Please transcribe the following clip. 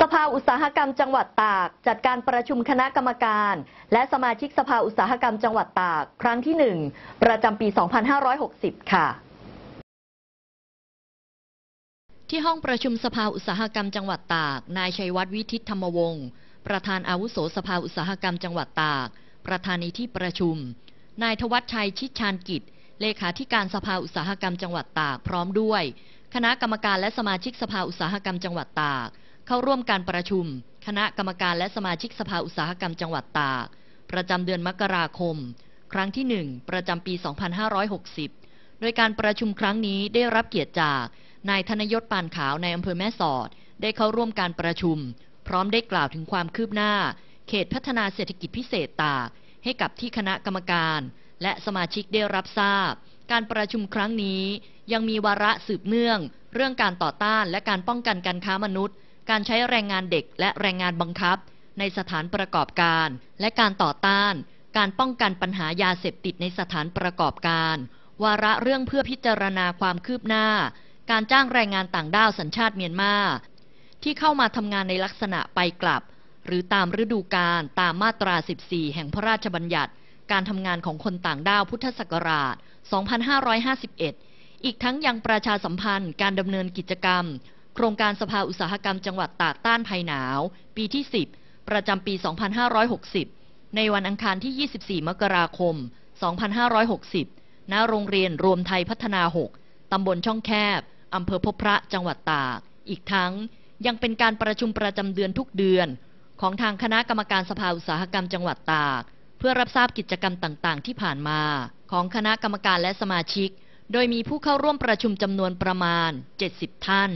สภาอุตสาหกรรมจังหวัดตาก จัดการประชุมคณะกรรมการ และสมาชิกสภาอุตสาหกรรมจังหวัดตาก ครั้งที่หนึ่งประจำปี 2560 ค่ะ ที่ห้องประชุมสภาอุตสาหกรรมจังหวัดตาก นายชัยวัฒน์วิทิตธรรมวงศ์ประธานอาวุโสสภาอุตสาหกรรมจังหวัดตาก ประธานในที่ประชุม นายทวัชชัยชิดชานกิจเลขาธิการสภาอุตสาหกรรมจังหวัดตาก พร้อมด้วย คณะกรรมการและสมาชิกสภาอุตสาหกรรมจังหวัดตากเข้าร่วมการประชุม คณะกรรมการและสมาชิกสภาอุตสาหกรรมจังหวัดตากประจำเดือนมกราคม ครั้งที่ 1 ประจำปี 2560 โดยการประชุมครั้งนี้ได้รับเกียรติจากนายธนยศปานขาวในอำเภอแม่สอด ได้เข้าร่วมการประชุม พร้อมได้กล่าวถึงความคืบหน้า เขตพัฒนาเศรษฐกิจพิเศษตากให้กับที่คณะกรรมการ และสมาชิกได้รับทราบ การประชุมครั้งนี้ ยังมีวาระสืบเนื่อง เรื่องการต่อต้านและการป้องกันการค้ามนุษย์การใช้แรงงานเด็กและแรงงานบังคับในสถานประกอบการและการต่อต้าน การป้องกันปัญหายาเสพติดในสถานประกอบการ วาระเรื่องเพื่อพิจารณาความคืบหน้า การจ้างแรงงานต่างด้าวสัญชาติเมียนมาที่เข้ามาทำงานในลักษณะไปกลับหรือตามฤดูกาลตามมาตรา 14 แห่งพระราชบัญญัติการทำงานของคนต่างด้าวพุทธศักราช 2551 อีกทั้งยังประชาสัมพันธ์การดำเนินกิจกรรมโครงการสภาอุตสาหกรรมจังหวัดตากต้านภัยหนาว ปีที่ 10 ประจำปี 2560 ในวันอังคารที่ 24 มกราคม 2560 ณ โรงเรียนรวมไทยพัฒนา 6 ตำบลช่องแคบ อำเภอพบพระ จังหวัดตาก อีกทั้งยังเป็นการประชุมประจำเดือนทุกเดือน ของทางคณะกรรมการสภาอุตสาหกรรมจังหวัดตาก เพื่อรับทราบกิจกรรมต่าง ๆ ที่ผ่านมา ของคณะกรรมการและสมาชิก โดยมีผู้เข้าร่วมประชุมจำนวนประมาณ 70 ท่าน